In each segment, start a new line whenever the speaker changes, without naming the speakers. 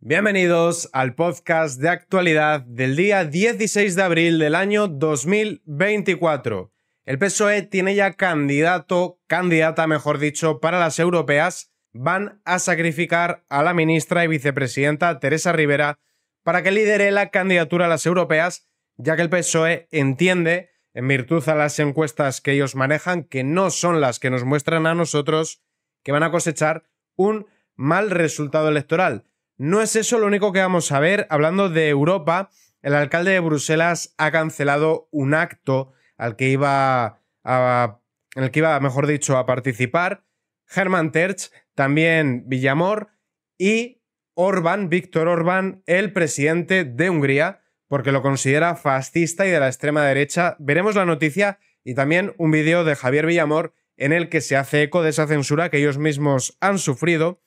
Bienvenidos al podcast de actualidad del día 16 de abril del año 2024. El PSOE tiene ya candidato, candidata mejor dicho, para las europeas. Van a sacrificar a la ministra y vicepresidenta Teresa Rivera para que lidere la candidatura a las europeas, ya que el PSOE entiende, en virtud a las encuestas que ellos manejan, que no son las que nos muestran a nosotros, que van a cosechar un mal resultado electoral no es eso lo único que vamos a ver. Hablando de Europa, el alcalde de Bruselas ha cancelado un acto al que iba a, en el que iba, mejor dicho, a participar. Germán Terch, también Villamor y Orbán, Víctor Orbán, el presidente de Hungría, porque lo considera fascista y de la extrema derecha. Veremos la noticia y también un vídeo de Javier Villamor en el que se hace eco de esa censura que ellos mismos han sufrido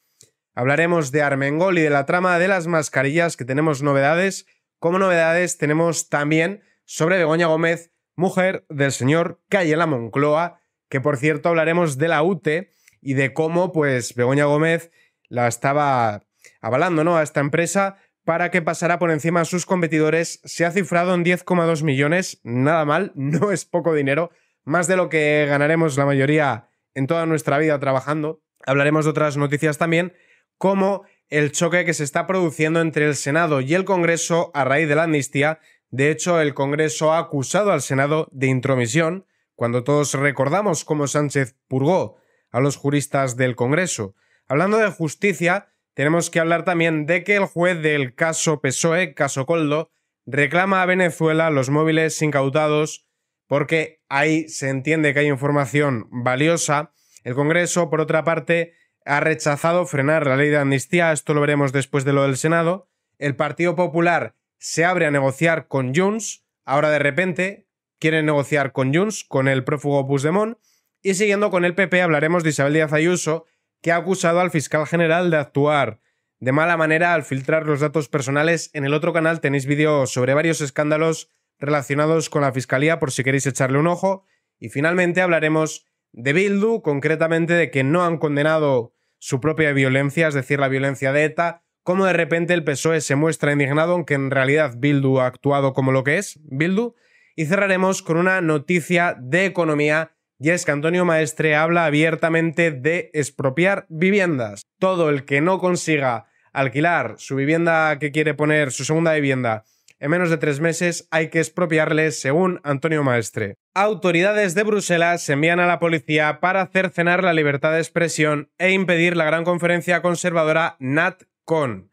Hablaremos de Armengol y de la trama de las mascarillas, que tenemos novedades. Como novedades tenemos también sobre Begoña Gómez, mujer del señor Calle La Moncloa, que por cierto hablaremos de la UTE y de cómo pues Begoña Gómez la estaba avalando ¿no? a esta empresa para que pasara por encima a sus competidores. Se ha cifrado en 10,2 millones, nada mal, no es poco dinero, más de lo que ganaremos la mayoría en toda nuestra vida trabajando. Hablaremos de otras noticias también como el choque que se está produciendo entre el Senado y el Congreso a raíz de la amnistía. De hecho, el Congreso ha acusado al Senado de intromisión, cuando todos recordamos cómo Sánchez purgó a los juristas del Congreso. Hablando de justicia, tenemos que hablar también de que el juez del caso PSOE, caso Coldo, reclama a Venezuela los móviles incautados porque ahí se entiende que hay información valiosa. El Congreso, por otra parte, ha rechazado frenar la ley de amnistía, esto lo veremos después de lo del Senado. El Partido Popular se abre a negociar con Junts, ahora de repente quieren negociar con Junts, con el prófugo Puigdemont, y siguiendo con el PP hablaremos de Isabel Díaz Ayuso, que ha acusado al fiscal general de actuar de mala manera al filtrar los datos personales. En el otro canal tenéis vídeos sobre varios escándalos relacionados con la fiscalía por si queréis echarle un ojo. Y finalmente hablaremos de Bildu, concretamente de que no han condenado su propia violencia, es decir, la violencia de ETA, cómo de repente el PSOE se muestra indignado, aunque en realidad Bildu ha actuado como lo que es, Bildu. Y cerraremos con una noticia de economía, y es que Antonio Maestre habla abiertamente de expropiar viviendas. Todo el que no consiga alquilar su vivienda que quiere poner, su segunda vivienda, en menos de tres meses, hay que expropiarle, según Antonio Maestre. Autoridades de Bruselas envían a la policía para cercenar la libertad de expresión e impedir la gran conferencia conservadora NatCon.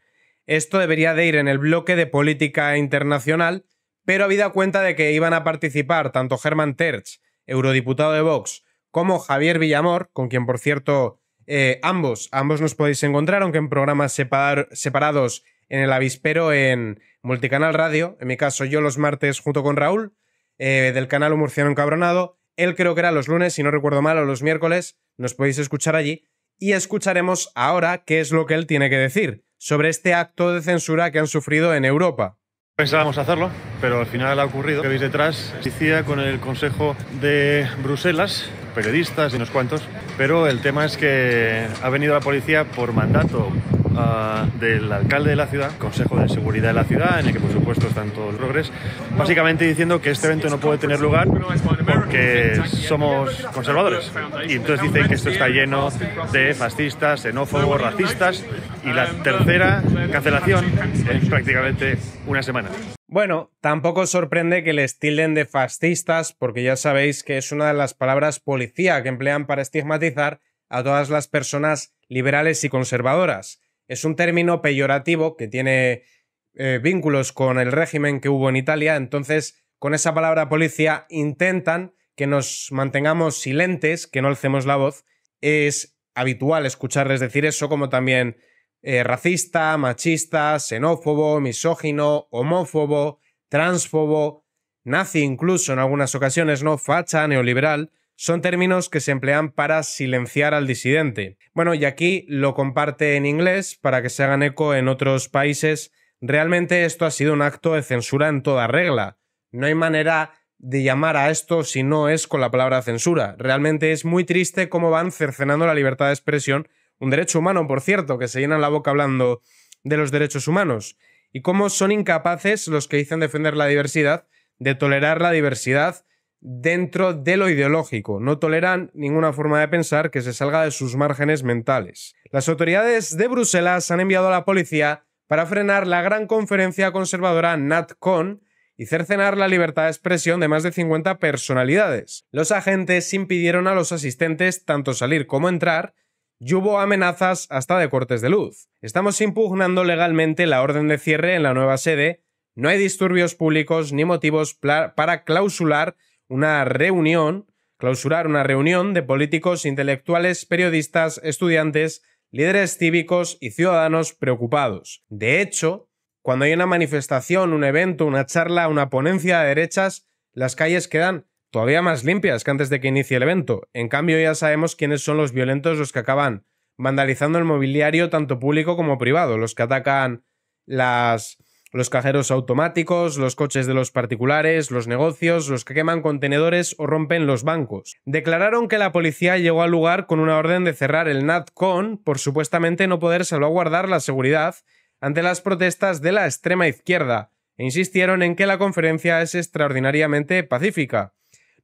Esto debería de ir en el bloque de política internacional, pero habida cuenta de que iban a participar tanto Germán Terch, eurodiputado de Vox, como Javier Villamor, con quien por cierto eh, ambos, ambos nos podéis encontrar, aunque en programas separados en el avispero en Multicanal Radio, en mi caso yo los martes junto con Raúl, eh, del canal Un Murciano Encabronado. Él creo que era los lunes, si no recuerdo mal, o los miércoles, nos podéis escuchar allí. Y escucharemos ahora qué es lo que él tiene que decir sobre este acto de censura que han sufrido en Europa. Pensábamos hacerlo, pero al final ha ocurrido. que veis detrás, policía con el Consejo de Bruselas, periodistas y unos cuantos, pero el tema es que ha venido la policía por mandato Ah, del alcalde de la ciudad, Consejo de Seguridad de la ciudad, en el que por supuesto están todos los progres, básicamente diciendo que este evento no puede tener lugar porque somos conservadores. Y entonces dicen que esto está lleno de fascistas, xenófobos, racistas y la tercera cancelación en prácticamente una semana. Bueno, tampoco sorprende que les tilden de fascistas, porque ya sabéis que es una de las palabras policía que emplean para estigmatizar a todas las personas liberales y conservadoras es un término peyorativo que tiene eh, vínculos con el régimen que hubo en Italia, entonces con esa palabra policía intentan que nos mantengamos silentes, que no alcemos la voz. Es habitual escucharles decir eso, como también eh, racista, machista, xenófobo, misógino, homófobo, transfobo, nazi incluso en algunas ocasiones, ¿no? Facha, neoliberal son términos que se emplean para silenciar al disidente. Bueno, y aquí lo comparte en inglés para que se hagan eco en otros países. Realmente esto ha sido un acto de censura en toda regla. No hay manera de llamar a esto si no es con la palabra censura. Realmente es muy triste cómo van cercenando la libertad de expresión, un derecho humano, por cierto, que se llenan la boca hablando de los derechos humanos, y cómo son incapaces los que dicen defender la diversidad de tolerar la diversidad dentro de lo ideológico. No toleran ninguna forma de pensar que se salga de sus márgenes mentales. Las autoridades de Bruselas han enviado a la policía para frenar la gran conferencia conservadora NatCon y cercenar la libertad de expresión de más de 50 personalidades. Los agentes impidieron a los asistentes tanto salir como entrar y hubo amenazas hasta de cortes de luz. Estamos impugnando legalmente la orden de cierre en la nueva sede. No hay disturbios públicos ni motivos para clausular una reunión, clausurar una reunión de políticos, intelectuales, periodistas, estudiantes, líderes cívicos y ciudadanos preocupados. De hecho, cuando hay una manifestación, un evento, una charla, una ponencia de derechas, las calles quedan todavía más limpias que antes de que inicie el evento. En cambio, ya sabemos quiénes son los violentos los que acaban vandalizando el mobiliario tanto público como privado, los que atacan las los cajeros automáticos, los coches de los particulares, los negocios, los que queman contenedores o rompen los bancos. Declararon que la policía llegó al lugar con una orden de cerrar el NatCon por supuestamente no poder salvaguardar la seguridad ante las protestas de la extrema izquierda e insistieron en que la conferencia es extraordinariamente pacífica.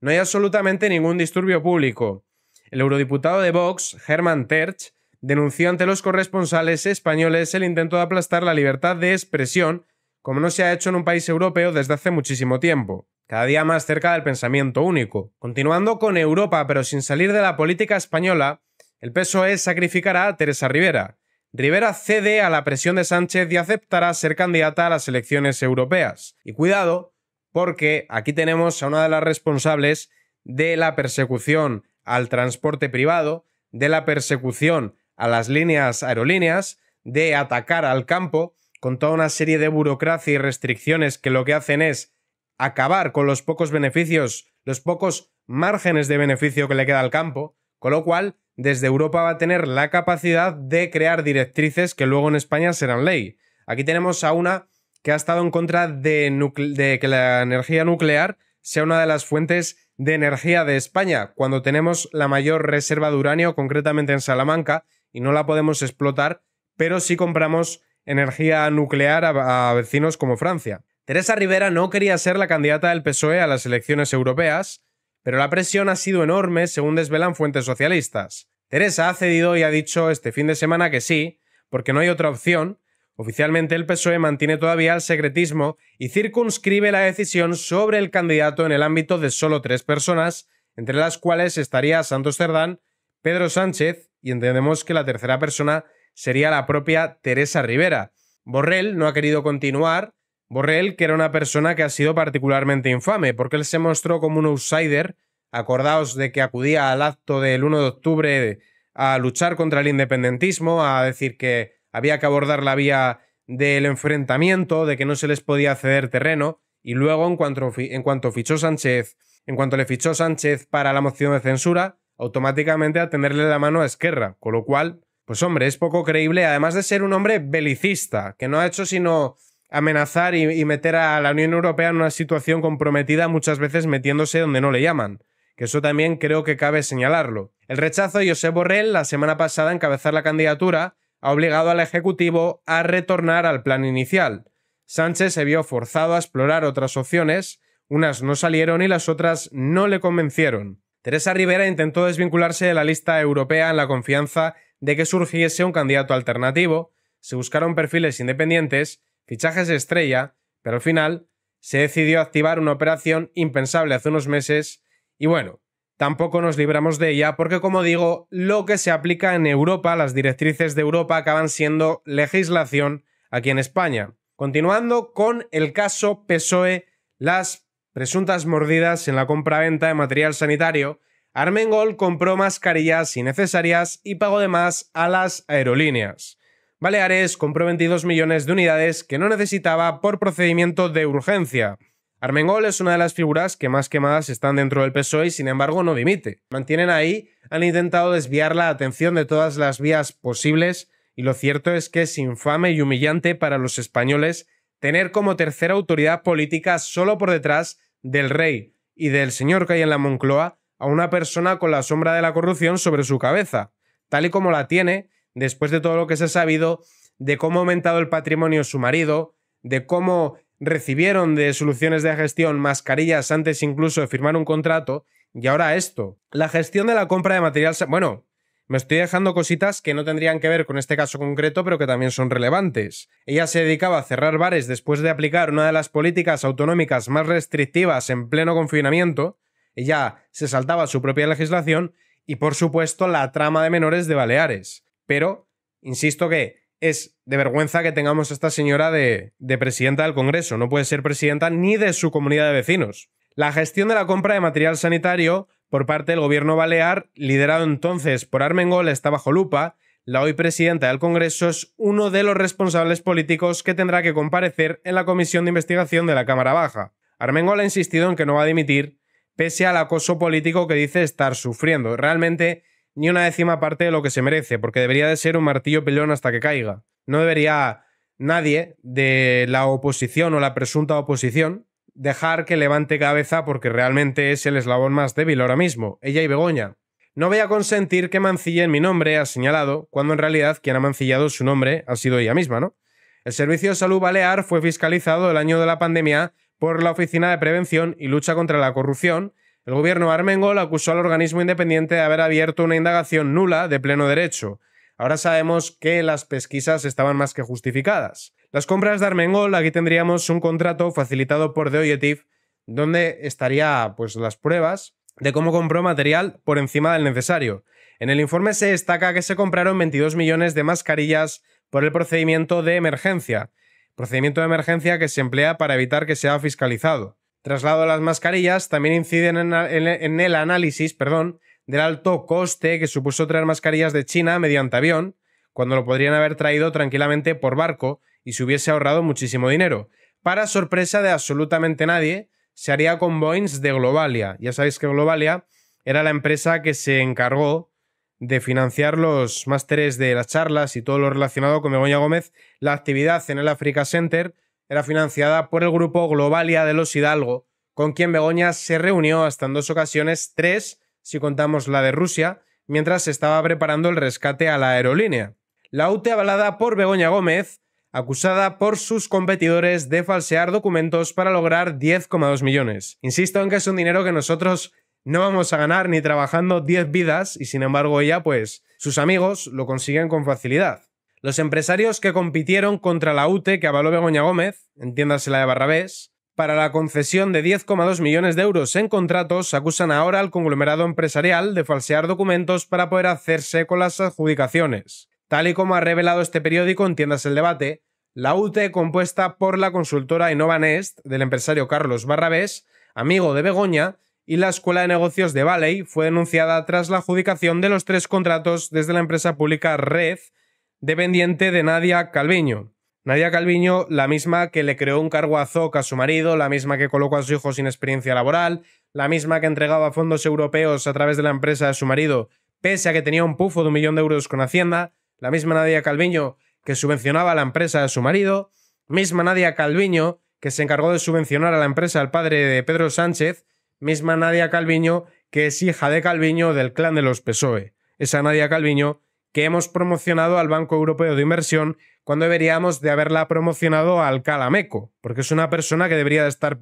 No hay absolutamente ningún disturbio público. El eurodiputado de Vox, Herman Terch, denunció ante los corresponsales españoles el intento de aplastar la libertad de expresión como no se ha hecho en un país europeo desde hace muchísimo tiempo, cada día más cerca del pensamiento único. Continuando con Europa, pero sin salir de la política española, el PSOE sacrificará a Teresa Rivera. Rivera cede a la presión de Sánchez y aceptará ser candidata a las elecciones europeas. Y cuidado, porque aquí tenemos a una de las responsables de la persecución al transporte privado, de la persecución a las líneas aerolíneas, de atacar al campo con toda una serie de burocracia y restricciones que lo que hacen es acabar con los pocos beneficios, los pocos márgenes de beneficio que le queda al campo, con lo cual desde Europa va a tener la capacidad de crear directrices que luego en España serán ley. Aquí tenemos a una que ha estado en contra de, de, que la energía nuclear sea una de las fuentes de energía de España, cuando tenemos la mayor reserva de uranio, concretamente en Salamanca, y no la podemos explotar, pero sí compramos energía nuclear a, vecinos como Francia. Teresa Rivera no quería ser la candidata del PSOE a las elecciones europeas, pero la presión ha sido enorme, según desvelan fuentes socialistas. Teresa ha cedido y ha dicho este fin de semana que sí, porque no hay otra opción. Oficialmente el PSOE mantiene todavía el secretismo y circunscribe la decisión sobre el candidato en el ámbito de solo tres personas, entre las cuales estaría Santos Cerdán, Pedro Sánchez y entendemos que la tercera persona sería la propia Teresa Rivera. Borrell no ha querido continuar. Borrell, que era una persona que ha sido particularmente infame, porque él se mostró como un outsider. Acordaos de que acudía al acto del 1 de octubre a luchar contra el independentismo, a decir que había que abordar la vía del enfrentamiento, de que no se les podía ceder terreno, y luego en cuanto, en cuanto fichó Sánchez, en cuanto le fichó Sánchez para la moción de censura, automáticamente a tenerle la mano a Esquerra, con lo cual pues hombre, es poco creíble, además de ser un hombre belicista, que no ha hecho sino amenazar y, meter a la Unión Europea en una situación comprometida muchas veces metiéndose donde no le llaman. Que eso también creo que cabe señalarlo. El rechazo de Josep Borrell la semana pasada a encabezar la candidatura ha obligado al Ejecutivo a retornar al plan inicial. Sánchez se vio forzado a explorar otras opciones, unas no salieron y las otras no le convencieron. Teresa Rivera intentó desvincularse de la lista europea en la confianza de que surgiese un candidato alternativo, se buscaron perfiles independientes, fichajes estrella, pero al final se decidió activar una operación impensable hace unos meses y bueno, tampoco nos libramos de ella porque como digo, lo que se aplica en Europa, las directrices de Europa acaban siendo legislación aquí en España. Continuando con el caso PSOE, las presuntas mordidas en la compra-venta de material sanitario Armengol compró mascarillas innecesarias y pagó de más a las aerolíneas. Baleares compró 22 millones de unidades que no necesitaba por procedimiento de urgencia. Armengol es una de las figuras que más quemadas están dentro del PSOE y sin embargo no dimite. Mantienen ahí, han intentado desviar la atención de todas las vías posibles y lo cierto es que es infame y humillante para los españoles tener como tercera autoridad política solo por detrás del rey y del señor que hay en la Moncloa a una persona con la sombra de la corrupción sobre su cabeza, tal y como la tiene después de todo lo que se ha sabido de cómo ha aumentado el patrimonio su marido, de cómo recibieron de soluciones de gestión mascarillas antes incluso de firmar un contrato, y ahora esto. La gestión de la compra de material... Bueno, me estoy dejando cositas que no tendrían que ver con este caso concreto, pero que también son relevantes. Ella se dedicaba a cerrar bares después de aplicar una de las políticas autonómicas más restrictivas en pleno confinamiento, ella se saltaba su propia legislación y, por supuesto, la trama de menores de Baleares. Pero, insisto que es de vergüenza que tengamos a esta señora de, de, presidenta del Congreso. No puede ser presidenta ni de su comunidad de vecinos. La gestión de la compra de material sanitario por parte del gobierno balear, liderado entonces por Armengol, está bajo lupa. La hoy presidenta del Congreso es uno de los responsables políticos que tendrá que comparecer en la comisión de investigación de la Cámara Baja. Armengol ha insistido en que no va a dimitir pese al acoso político que dice estar sufriendo. Realmente ni una décima parte de lo que se merece, porque debería de ser un martillo pelón hasta que caiga. No debería nadie de la oposición o la presunta oposición dejar que levante cabeza porque realmente es el eslabón más débil ahora mismo, ella y Begoña. No voy a consentir que mancillen mi nombre, ha señalado, cuando en realidad quien ha mancillado su nombre ha sido ella misma, ¿no? El Servicio de Salud Balear fue fiscalizado el año de la pandemia por la Oficina de Prevención y Lucha contra la Corrupción, el gobierno armengol acusó al organismo independiente de haber abierto una indagación nula de pleno derecho. Ahora sabemos que las pesquisas estaban más que justificadas. Las compras de Armengol, aquí tendríamos un contrato facilitado por Deoyetif, donde estaría pues las pruebas de cómo compró material por encima del necesario. En el informe se destaca que se compraron 22 millones de mascarillas por el procedimiento de emergencia, procedimiento de emergencia que se emplea para evitar que sea fiscalizado. Traslado a las mascarillas también inciden en, el análisis perdón, del alto coste que supuso traer mascarillas de China mediante avión, cuando lo podrían haber traído tranquilamente por barco y se hubiese ahorrado muchísimo dinero. Para sorpresa de absolutamente nadie, se haría con Boeing de Globalia. Ya sabéis que Globalia era la empresa que se encargó de financiar los másteres de las charlas y todo lo relacionado con Begoña Gómez, la actividad en el Africa Center era financiada por el grupo Globalia de los Hidalgo, con quien Begoña se reunió hasta en dos ocasiones, tres si contamos la de Rusia, mientras se estaba preparando el rescate a la aerolínea. La UTE avalada por Begoña Gómez, acusada por sus competidores de falsear documentos para lograr 10,2 millones. Insisto en que es un dinero que nosotros no vamos a ganar ni trabajando 10 vidas y sin embargo ella, pues, sus amigos lo consiguen con facilidad. Los empresarios que compitieron contra la UTE que avaló Begoña Gómez, entiéndase la de Barrabés, para la concesión de 10,2 millones de euros en contratos, acusan ahora al conglomerado empresarial de falsear documentos para poder hacerse con las adjudicaciones. Tal y como ha revelado este periódico, entiéndase el debate, la UTE, compuesta por la consultora Nest del empresario Carlos Barrabés, amigo de Begoña, y la Escuela de Negocios de Valley fue denunciada tras la adjudicación de los tres contratos desde la empresa pública Red, dependiente de Nadia Calviño. Nadia Calviño, la misma que le creó un cargo a a su marido, la misma que colocó a su hijo sin experiencia laboral, la misma que entregaba fondos europeos a través de la empresa de su marido, pese a que tenía un pufo de un millón de euros con Hacienda, la misma Nadia Calviño que subvencionaba a la empresa a su marido, misma Nadia Calviño que se encargó de subvencionar a la empresa al padre de Pedro Sánchez, misma Nadia Calviño, que es hija de Calviño del clan de los PSOE. Esa Nadia Calviño que hemos promocionado al Banco Europeo de Inversión cuando deberíamos de haberla promocionado al Calameco, porque es una persona que debería de estar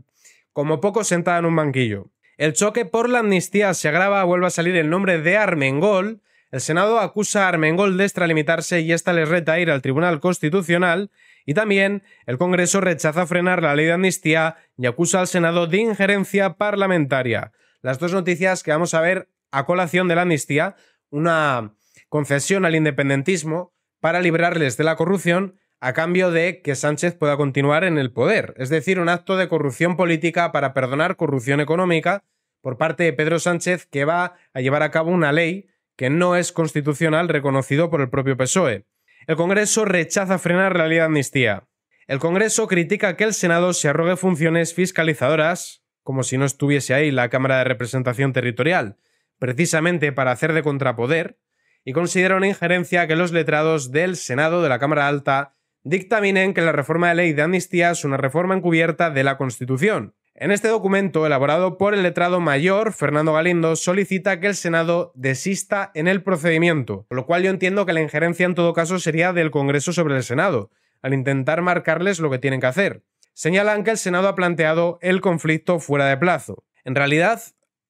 como poco sentada en un banquillo. El choque por la amnistía se agrava, vuelve a salir el nombre de Armengol, el Senado acusa a Armengol de extralimitarse y esta les reta ir al Tribunal Constitucional. Y también el Congreso rechaza frenar la ley de amnistía y acusa al Senado de injerencia parlamentaria. Las dos noticias que vamos a ver a colación de la amnistía, una concesión al independentismo para librarles de la corrupción a cambio de que Sánchez pueda continuar en el poder, es decir, un acto de corrupción política para perdonar corrupción económica por parte de Pedro Sánchez que va a llevar a cabo una ley que no es constitucional reconocido por el propio PSOE. El Congreso rechaza frenar la ley de amnistía. El Congreso critica que el Senado se arrogue funciones fiscalizadoras, como si no estuviese ahí la Cámara de Representación Territorial, precisamente para hacer de contrapoder, y considera una injerencia que los letrados del Senado de la Cámara Alta dictaminen que la reforma de ley de amnistía es una reforma encubierta de la Constitución, en este documento, elaborado por el letrado mayor, Fernando Galindo, solicita que el Senado desista en el procedimiento, por lo cual yo entiendo que la injerencia en todo caso sería del Congreso sobre el Senado, al intentar marcarles lo que tienen que hacer. Señalan que el Senado ha planteado el conflicto fuera de plazo. En realidad,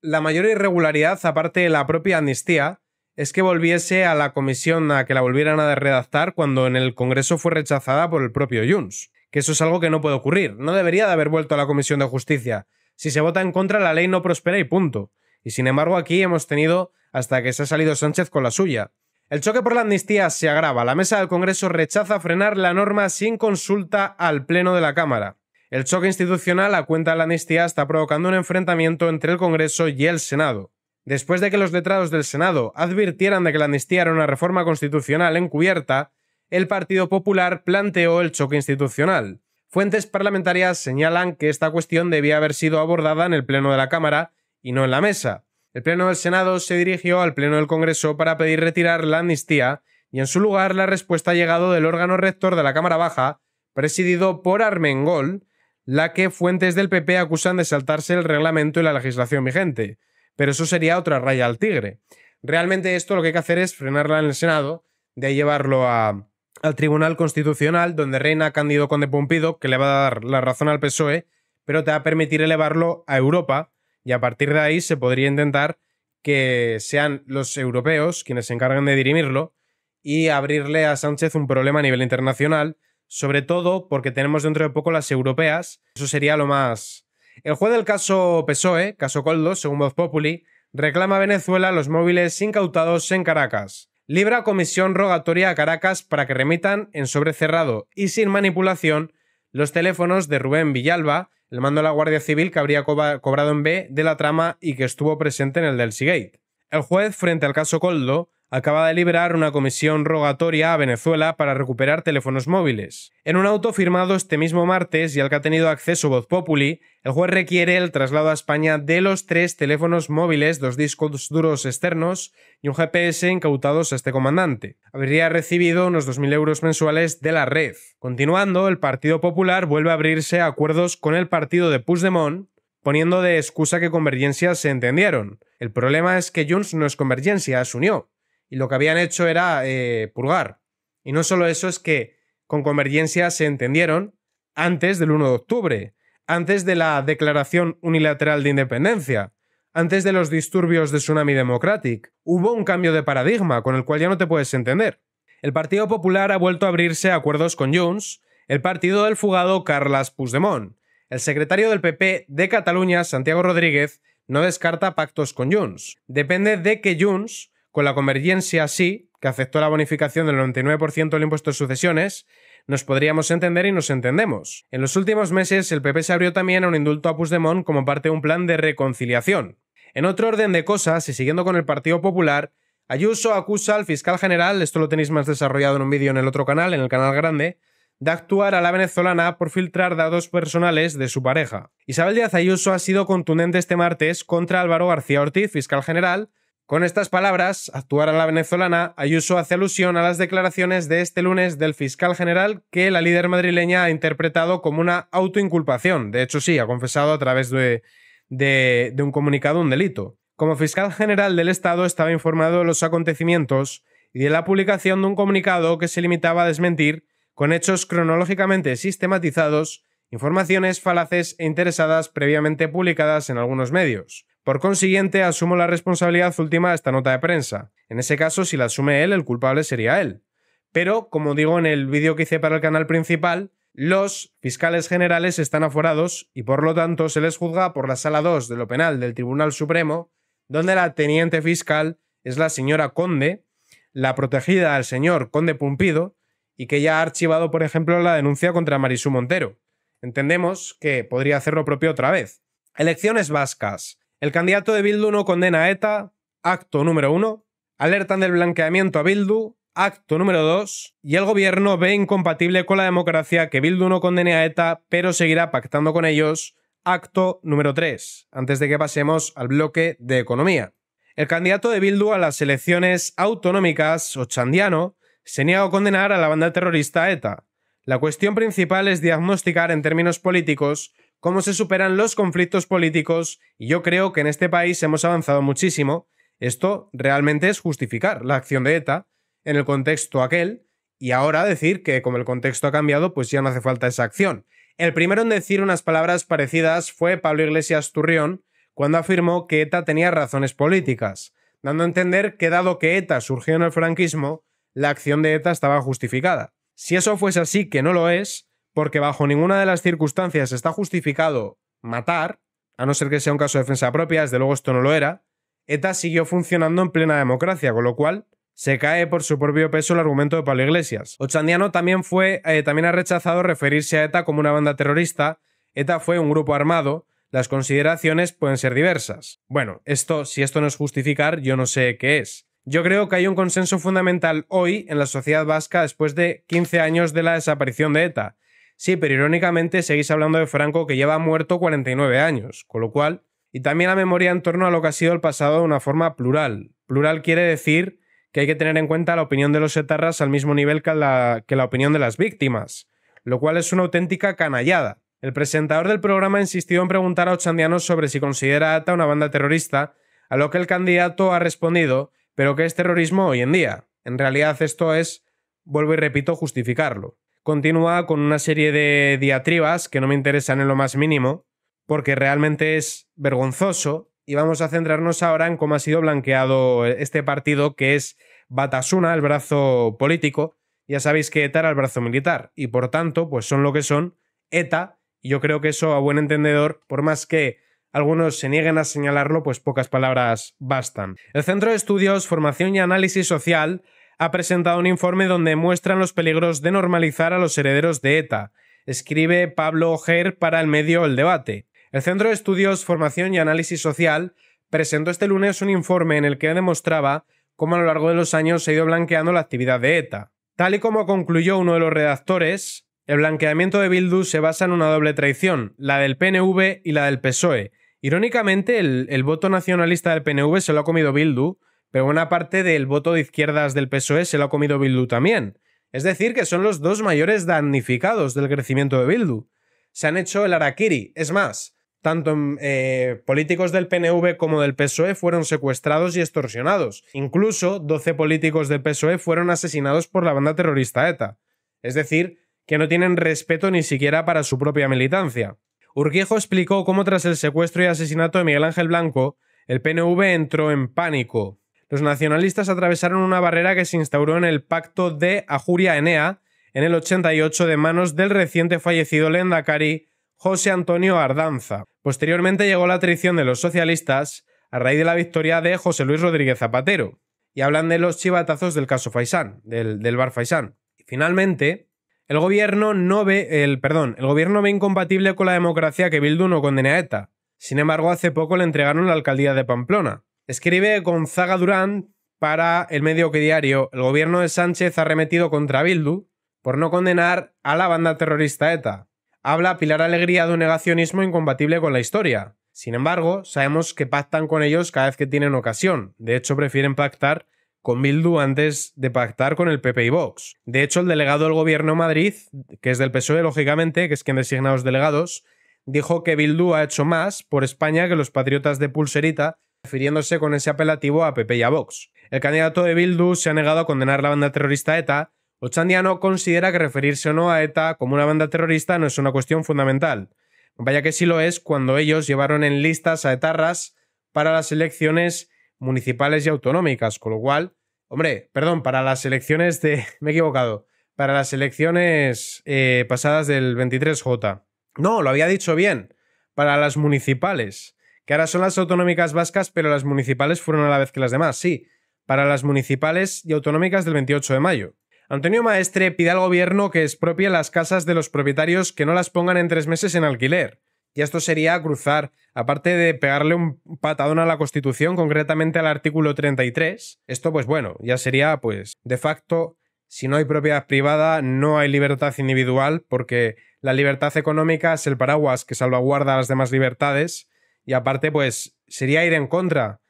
la mayor irregularidad, aparte de la propia amnistía, es que volviese a la comisión a que la volvieran a redactar cuando en el Congreso fue rechazada por el propio Junes que eso es algo que no puede ocurrir. No debería de haber vuelto a la Comisión de Justicia. Si se vota en contra, la ley no prospera y punto. Y sin embargo, aquí hemos tenido hasta que se ha salido Sánchez con la suya. El choque por la amnistía se agrava. La mesa del Congreso rechaza frenar la norma sin consulta al Pleno de la Cámara. El choque institucional a cuenta de la amnistía está provocando un enfrentamiento entre el Congreso y el Senado. Después de que los letrados del Senado advirtieran de que la amnistía era una reforma constitucional encubierta, el Partido Popular planteó el choque institucional. Fuentes parlamentarias señalan que esta cuestión debía haber sido abordada en el Pleno de la Cámara y no en la Mesa. El Pleno del Senado se dirigió al Pleno del Congreso para pedir retirar la amnistía y en su lugar la respuesta ha llegado del órgano rector de la Cámara Baja, presidido por Armengol, la que fuentes del PP acusan de saltarse el reglamento y la legislación vigente. Pero eso sería otra raya al tigre. Realmente esto lo que hay que hacer es frenarla en el Senado, de llevarlo a, al Tribunal Constitucional, donde reina Cándido Conde Pompido, que le va a dar la razón al PSOE, pero te va a permitir elevarlo a Europa, y a partir de ahí se podría intentar que sean los europeos quienes se encarguen de dirimirlo y abrirle a Sánchez un problema a nivel internacional, sobre todo porque tenemos dentro de poco las europeas, eso sería lo más... El juez del caso PSOE, caso Coldo, según Voz Populi, reclama a Venezuela los móviles incautados en Caracas libra comisión rogatoria a Caracas para que remitan en sobre cerrado y sin manipulación los teléfonos de Rubén Villalba, el mando de la Guardia Civil que habría cobrado en B de la trama y que estuvo presente en el del Seagate. El juez, frente al caso Coldo, acaba de liberar una comisión rogatoria a Venezuela para recuperar teléfonos móviles. En un auto firmado este mismo martes y al que ha tenido acceso Voz Populi, el juez requiere el traslado a España de los tres teléfonos móviles, dos discos duros externos y un GPS incautados a este comandante. Habría recibido unos 2.000 euros mensuales de la red. Continuando, el Partido Popular vuelve a abrirse a acuerdos con el partido de Puigdemont, poniendo de excusa que convergencias se entendieron. El problema es que Junts no es Convergencia, es Unió y lo que habían hecho era eh, purgar. Y no solo eso, es que con Convergencia se entendieron antes del 1 de octubre, antes de la Declaración Unilateral de Independencia, antes de los disturbios de Tsunami Democratic. Hubo un cambio de paradigma con el cual ya no te puedes entender. El Partido Popular ha vuelto a abrirse a acuerdos con Junts, el partido del fugado Carles Puigdemont. El secretario del PP de Cataluña, Santiago Rodríguez, no descarta pactos con Junts. Depende de que Junts con la convergencia sí, que aceptó la bonificación del 99% del impuesto de sucesiones, nos podríamos entender y nos entendemos. En los últimos meses, el PP se abrió también a un indulto a Puigdemont como parte de un plan de reconciliación. En otro orden de cosas, y siguiendo con el Partido Popular, Ayuso acusa al fiscal general, esto lo tenéis más desarrollado en un vídeo en el otro canal, en el canal grande, de actuar a la venezolana por filtrar datos personales de su pareja. Isabel Díaz Ayuso ha sido contundente este martes contra Álvaro García Ortiz, fiscal general, con estas palabras, actuar a la venezolana, Ayuso hace alusión a las declaraciones de este lunes del fiscal general que la líder madrileña ha interpretado como una autoinculpación. De hecho, sí, ha confesado a través de, de un comunicado un delito. Como fiscal general del Estado estaba informado de los acontecimientos y de la publicación de un comunicado que se limitaba a desmentir, con hechos cronológicamente sistematizados, informaciones falaces e interesadas previamente publicadas en algunos medios. Por consiguiente, asumo la responsabilidad última de esta nota de prensa. En ese caso, si la asume él, el culpable sería él. Pero, como digo en el vídeo que hice para el canal principal, los fiscales generales están aforados y por lo tanto se les juzga por la sala 2 de lo penal del Tribunal Supremo, donde la teniente fiscal es la señora Conde, la protegida al señor Conde Pumpido, y que ya ha archivado, por ejemplo, la denuncia contra Marisú Montero. Entendemos que podría hacer lo propio otra vez. Elecciones vascas. El candidato de Bildu no condena a ETA, acto número uno. Alertan del blanqueamiento a Bildu, acto número dos. Y el gobierno ve incompatible con la democracia que Bildu no condene a ETA, pero seguirá pactando con ellos, acto número tres. Antes de que pasemos al bloque de economía. El candidato de Bildu a las elecciones autonómicas, Ochandiano, se niega a condenar a la banda terrorista ETA. La cuestión principal es diagnosticar en términos políticos cómo se superan los conflictos políticos y yo creo que en este país hemos avanzado muchísimo. Esto realmente es justificar la acción de ETA en el contexto aquel y ahora decir que como el contexto ha cambiado, pues ya no hace falta esa acción. El primero en decir unas palabras parecidas fue Pablo Iglesias Turrión, cuando afirmó que ETA tenía razones políticas, dando a entender que dado que ETA surgió en el franquismo, la acción de ETA estaba justificada. Si eso fuese así, que no lo es, porque bajo ninguna de las circunstancias está justificado matar, a no ser que sea un caso de defensa propia, desde luego esto no lo era, ETA siguió funcionando en plena democracia, con lo cual se cae por su propio peso el argumento de Pablo Iglesias. Ochandiano también, fue, eh, también ha rechazado referirse a ETA como una banda terrorista, ETA fue un grupo armado, las consideraciones pueden ser diversas. Bueno, esto, si esto no es justificar, yo no sé qué es. Yo creo que hay un consenso fundamental hoy en la sociedad vasca después de 15 años de la desaparición de ETA, Sí, pero irónicamente seguís hablando de Franco que lleva muerto 49 años, con lo cual, y también la memoria en torno a lo que ha sido el pasado de una forma plural. Plural quiere decir que hay que tener en cuenta la opinión de los etarras al mismo nivel que la, opinión de las víctimas, lo cual es una auténtica canallada. El presentador del programa insistió en preguntar a Ochandiano sobre si considera a ATA una banda terrorista, a lo que el candidato ha respondido, pero que es terrorismo hoy en día. En realidad esto es, vuelvo y repito, justificarlo continúa con una serie de diatribas que no me interesan en lo más mínimo, porque realmente es vergonzoso, y vamos a centrarnos ahora en cómo ha sido blanqueado este partido que es Batasuna, el brazo político, ya sabéis que ETA era el brazo militar, y por tanto, pues son lo que son, ETA, y yo creo que eso a buen entendedor, por más que algunos se nieguen a señalarlo, pues pocas palabras bastan. El Centro de Estudios, Formación y Análisis Social ha presentado un informe donde muestran los peligros de normalizar a los herederos de ETA, escribe Pablo Oger para el medio El Debate. El Centro de Estudios, Formación y Análisis Social presentó este lunes un informe en el que demostraba cómo a lo largo de los años se ha ido blanqueando la actividad de ETA. Tal y como concluyó uno de los redactores, el blanqueamiento de Bildu se basa en una doble traición, la del PNV y la del PSOE. Irónicamente, el, el voto nacionalista del PNV se lo ha comido Bildu, pero buena parte del voto de izquierdas del PSOE se lo ha comido Bildu también. Es decir, que son los dos mayores damnificados del crecimiento de Bildu. Se han hecho el Arakiri. Es más, tanto mm, eh, políticos del PNV como del PSOE fueron secuestrados y extorsionados. Incluso 12 políticos del PSOE fueron asesinados por la banda terrorista ETA. Es decir, que no tienen respeto ni siquiera para su propia militancia. Urquijo explicó cómo tras el secuestro y asesinato de Miguel Ángel Blanco, el PNV entró en pánico, los nacionalistas atravesaron una barrera que se instauró en el pacto de Ajuria-Enea en el 88 de manos del reciente fallecido Lendakari José Antonio Ardanza. Posteriormente llegó la traición de los socialistas a raíz de la victoria de José Luis Rodríguez Zapatero. Y hablan de los chivatazos del caso Faisán, del, bar Faisán. Y finalmente, el gobierno no ve el perdón, el gobierno ve incompatible con la democracia que Bildu no condena a ETA. Sin embargo, hace poco le entregaron la alcaldía de Pamplona. Escribe Gonzaga Durán para el medio que diario. El gobierno de Sánchez ha remetido contra Bildu por no condenar a la banda terrorista ETA. Habla Pilar Alegría de un negacionismo incompatible con la historia. Sin embargo, sabemos que pactan con ellos cada vez que tienen ocasión. De hecho, prefieren pactar con Bildu antes de pactar con el PP y Vox. De hecho, el delegado del gobierno de Madrid, que es del PSOE, lógicamente, que es quien designa a los delegados, dijo que Bildu ha hecho más por España que los patriotas de Pulserita refiriéndose con ese apelativo a Pepe y a Vox. El candidato de Bildu se ha negado a condenar la banda terrorista ETA. Ochandiano considera que referirse o no a ETA como una banda terrorista no es una cuestión fundamental. Vaya que sí lo es cuando ellos llevaron en listas a etarras para las elecciones municipales y autonómicas, con lo cual, hombre, perdón, para las elecciones de... me he equivocado, para las elecciones eh, pasadas del 23J. No, lo había dicho bien, para las municipales que ahora son las autonómicas vascas, pero las municipales fueron a la vez que las demás, sí, para las municipales y autonómicas del 28 de mayo. Antonio Maestre pide al gobierno que expropie las casas de los propietarios que no las pongan en tres meses en alquiler. Y esto sería cruzar, aparte de pegarle un patadón a la Constitución, concretamente al artículo 33, esto pues bueno, ya sería pues de facto, si no hay propiedad privada, no hay libertad individual, porque la libertad económica es el paraguas que salvaguarda las demás libertades, y aparte, pues sería ir en contra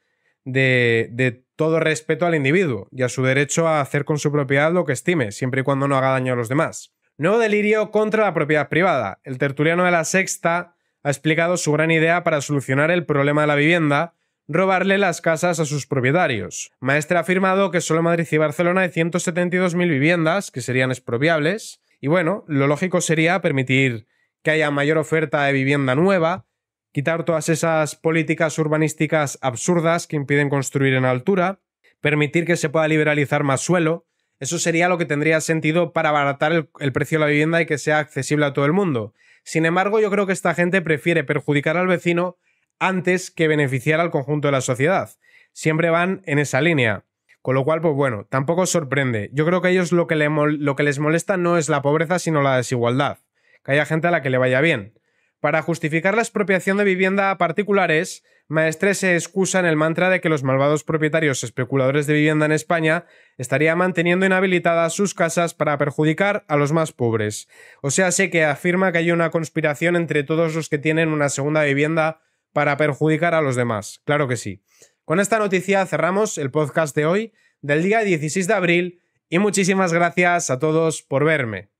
de, todo respeto al individuo y a su derecho a hacer con su propiedad lo que estime, siempre y cuando no haga daño a los demás. Nuevo delirio contra la propiedad privada. El tertuliano de la sexta ha explicado su gran idea para solucionar el problema de la vivienda, robarle las casas a sus propietarios. Maestre ha afirmado que solo en Madrid y Barcelona hay 172.000 viviendas que serían expropiables, y bueno, lo lógico sería permitir que haya mayor oferta de vivienda nueva, quitar todas esas políticas urbanísticas absurdas que impiden construir en altura, permitir que se pueda liberalizar más suelo. Eso sería lo que tendría sentido para abaratar el, precio de la vivienda y que sea accesible a todo el mundo. Sin embargo, yo creo que esta gente prefiere perjudicar al vecino antes que beneficiar al conjunto de la sociedad. Siempre van en esa línea. Con lo cual, pues bueno, tampoco sorprende. Yo creo que a ellos lo que, lo que les molesta no es la pobreza, sino la desigualdad. Que haya gente a la que le vaya bien. Para justificar la expropiación de vivienda a particulares, Maestre se excusa en el mantra de que los malvados propietarios especuladores de vivienda en España estarían manteniendo inhabilitadas sus casas para perjudicar a los más pobres. O sea, sé que afirma que hay una conspiración entre todos los que tienen una segunda vivienda para perjudicar a los demás. Claro que sí. Con esta noticia cerramos el podcast de hoy, del día 16 de abril, y muchísimas gracias a todos por verme.